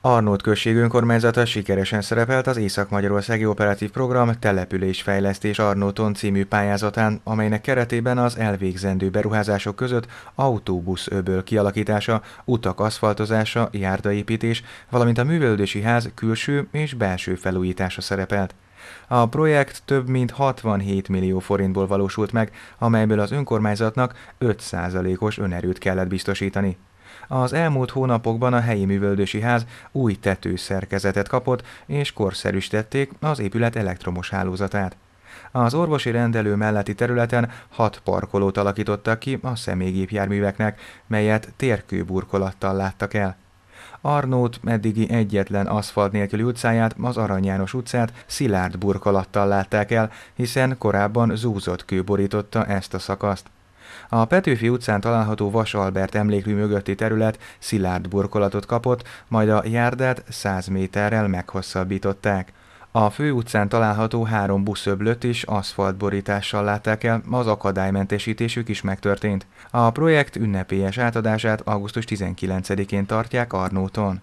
Arnót község önkormányzata sikeresen szerepelt az Észak-Magyarországi Operatív Program Településfejlesztés Arnóton című pályázatán, amelynek keretében az elvégzendő beruházások között autóbusz öböl kialakítása, utak aszfaltozása, járdaépítés, valamint a művelődési ház külső és belső felújítása szerepelt. A projekt több mint 67 millió forintból valósult meg, amelyből az önkormányzatnak 5%-os önerőt kellett biztosítani. Az elmúlt hónapokban a helyi művöldösi ház új tetőszerkezetet kapott, és korszerűsítették az épület elektromos hálózatát. Az orvosi rendelő melletti területen hat parkolót alakítottak ki a személygépjárműveknek, melyet térkőburkolattal láttak el. Arnót eddigi egyetlen aszfalt nélküli utcáját, az Arany János utcát szilárd burkolattal látták el, hiszen korábban zúzott kő borította ezt a szakaszt. A Petőfi utcán található Vas Albert emlékmű mögötti terület szilárd burkolatot kapott, majd a járdát 100 méterrel meghosszabbították. A fő utcán található három buszöblöt is aszfaltborítással látták el, az akadálymentesítésük is megtörtént. A projekt ünnepélyes átadását augusztus 19-én tartják Arnóton.